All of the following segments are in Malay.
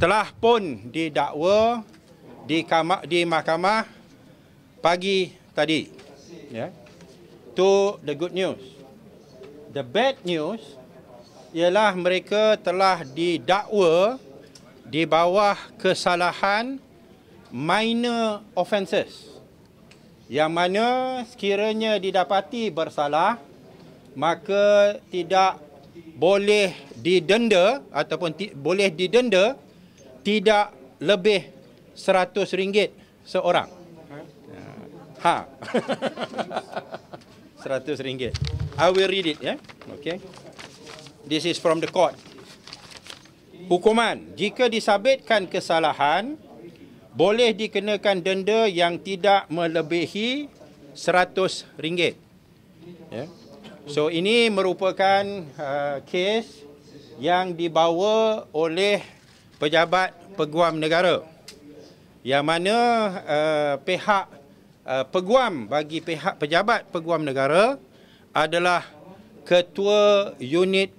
telah pun didakwa di kamak di mahkamah pagi tadi ya to the good news the bad news ialah mereka telah didakwa di bawah kesalahan minor offences yang mana sekiranya didapati bersalah maka tidak boleh didenda ataupun boleh didenda tidak lebih seratus ringgit seorang. Ha. seratus ringgit. I will read it Yeah? Okay. This is from the court. Hukuman jika disabitkan kesalahan boleh dikenakan denda yang tidak melebihi seratus ringgit. Yeah? So ini merupakan uh, kes yang dibawa oleh pejabat peguam negara yang mana uh, pihak uh, peguam bagi pihak pejabat peguam negara adalah ketua unit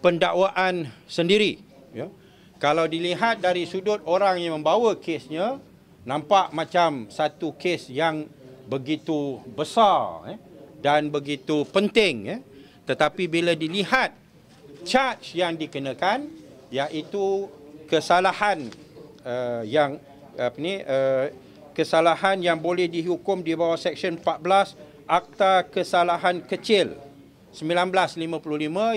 pendakwaan sendiri ya kalau dilihat dari sudut orang yang membawa kesnya nampak macam satu kes yang begitu besar eh, dan begitu penting eh. tetapi bila dilihat charge yang dikenakan iaitu kesalahan uh, yang apa ni uh, kesalahan yang boleh dihukum di bawah Seksyen 14 Akta Kesalahan Kecil 1955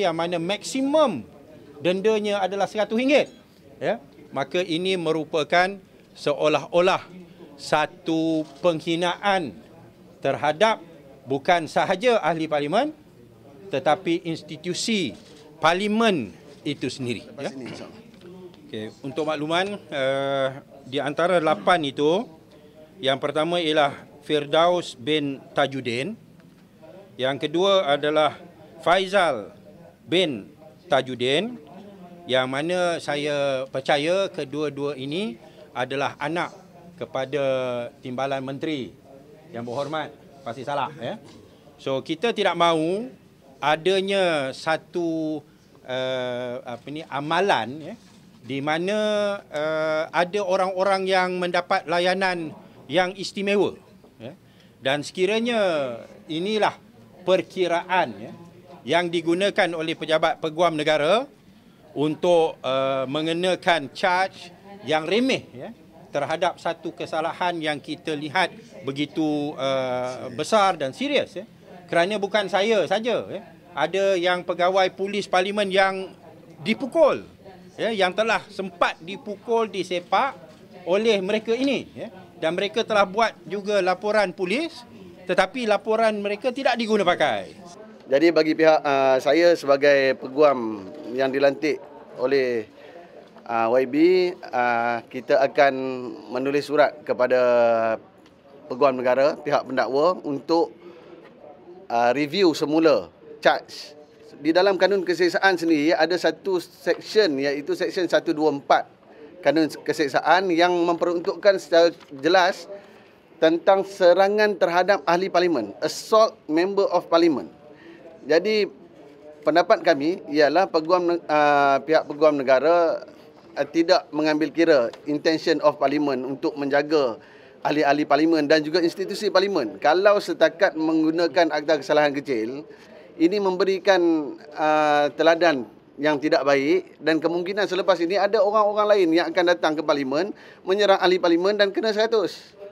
yang mana maksimum dendanya adalah RM100. Ya? Maka ini merupakan seolah-olah satu penghinaan terhadap bukan sahaja ahli parlimen tetapi institusi parlimen itu sendiri. Lepas ya? ini, Okey, untuk makluman uh, di antara lapan itu yang pertama ialah Firdaus bin Tajuddin, yang kedua adalah Faizal bin Tajuddin yang mana saya percaya kedua-dua ini adalah anak kepada timbalan menteri yang berhormat pasti salah ya. So kita tidak mahu adanya satu uh, apa ni amalan ya di mana uh, ada orang-orang yang mendapat layanan yang istimewa ya. dan sekiranya inilah perkiraan ya, yang digunakan oleh pejabat peguam negara untuk uh, mengenakan charge yang remeh ya, terhadap satu kesalahan yang kita lihat begitu uh, besar dan serius ya. kerana bukan saya saja ya. ada yang pegawai polis parlimen yang dipukul ya, yang telah sempat dipukul di sepak oleh mereka ini ya. dan mereka telah buat juga laporan polis tetapi laporan mereka tidak diguna pakai. Jadi bagi pihak uh, saya sebagai peguam yang dilantik oleh uh, ah, YB uh, ah, kita akan menulis surat kepada peguam negara pihak pendakwa untuk uh, review semula charge di dalam kanun keseksaan sendiri ada satu section iaitu section 124 kanun keseksaan yang memperuntukkan secara jelas tentang serangan terhadap ahli parlimen assault member of parliament jadi pendapat kami ialah peguam uh, pihak peguam negara uh, tidak mengambil kira intention of parliament untuk menjaga ahli-ahli parlimen dan juga institusi parlimen kalau setakat menggunakan akta kesalahan kecil ini memberikan uh, teladan yang tidak baik dan kemungkinan selepas ini ada orang-orang lain yang akan datang ke parlimen menyerang ahli parlimen dan kena 100.